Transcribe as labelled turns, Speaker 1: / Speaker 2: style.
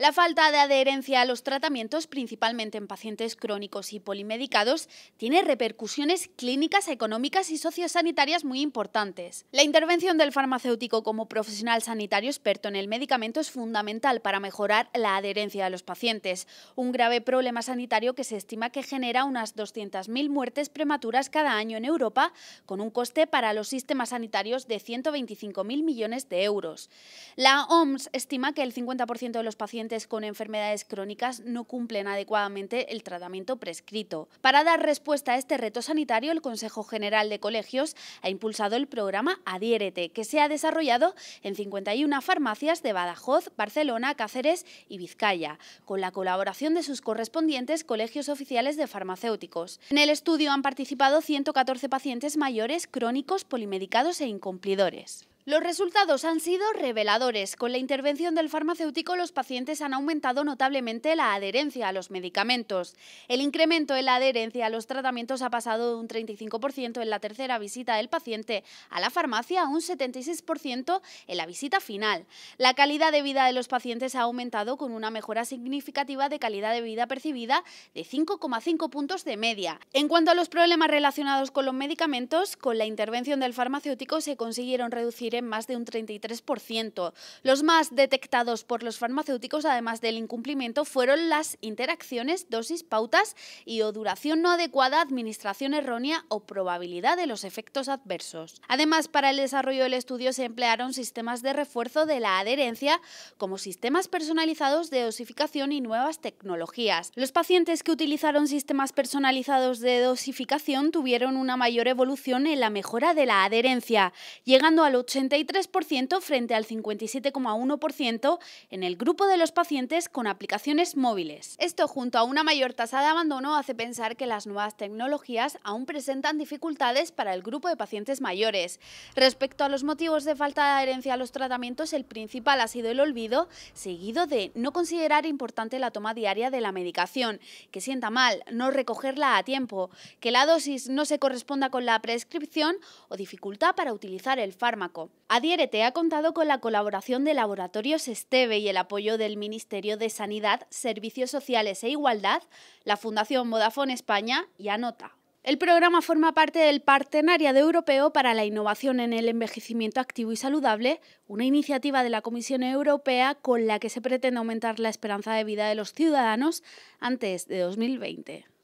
Speaker 1: La falta de adherencia a los tratamientos, principalmente en pacientes crónicos y polimedicados, tiene repercusiones clínicas, económicas y sociosanitarias muy importantes. La intervención del farmacéutico como profesional sanitario experto en el medicamento es fundamental para mejorar la adherencia de los pacientes, un grave problema sanitario que se estima que genera unas 200.000 muertes prematuras cada año en Europa, con un coste para los sistemas sanitarios de 125.000 millones de euros. La OMS estima que el 50% de los pacientes con enfermedades crónicas no cumplen adecuadamente el tratamiento prescrito. Para dar respuesta a este reto sanitario, el Consejo General de Colegios ha impulsado el programa Adiérete que se ha desarrollado en 51 farmacias de Badajoz, Barcelona, Cáceres y Vizcaya, con la colaboración de sus correspondientes colegios oficiales de farmacéuticos. En el estudio han participado 114 pacientes mayores, crónicos, polimedicados e incumplidores. Los resultados han sido reveladores. Con la intervención del farmacéutico, los pacientes han aumentado notablemente la adherencia a los medicamentos. El incremento en la adherencia a los tratamientos ha pasado de un 35% en la tercera visita del paciente a la farmacia a un 76% en la visita final. La calidad de vida de los pacientes ha aumentado con una mejora significativa de calidad de vida percibida de 5,5 puntos de media. En cuanto a los problemas relacionados con los medicamentos, con la intervención del farmacéutico se consiguieron reducir más de un 33%. Los más detectados por los farmacéuticos, además del incumplimiento, fueron las interacciones, dosis, pautas y o duración no adecuada, administración errónea o probabilidad de los efectos adversos. Además, para el desarrollo del estudio se emplearon sistemas de refuerzo de la adherencia, como sistemas personalizados de dosificación y nuevas tecnologías. Los pacientes que utilizaron sistemas personalizados de dosificación tuvieron una mayor evolución en la mejora de la adherencia, llegando al 80 63% frente al 57,1% en el grupo de los pacientes con aplicaciones móviles. Esto junto a una mayor tasa de abandono hace pensar que las nuevas tecnologías aún presentan dificultades para el grupo de pacientes mayores. Respecto a los motivos de falta de adherencia a los tratamientos, el principal ha sido el olvido, seguido de no considerar importante la toma diaria de la medicación, que sienta mal, no recogerla a tiempo, que la dosis no se corresponda con la prescripción o dificultad para utilizar el fármaco. Adhiérete ha contado con la colaboración de Laboratorios Esteve y el apoyo del Ministerio de Sanidad, Servicios Sociales e Igualdad, la Fundación Vodafone España y Anota. El programa forma parte del Partenariado Europeo para la Innovación en el Envejecimiento Activo y Saludable, una iniciativa de la Comisión Europea con la que se pretende aumentar la esperanza de vida de los ciudadanos antes de 2020.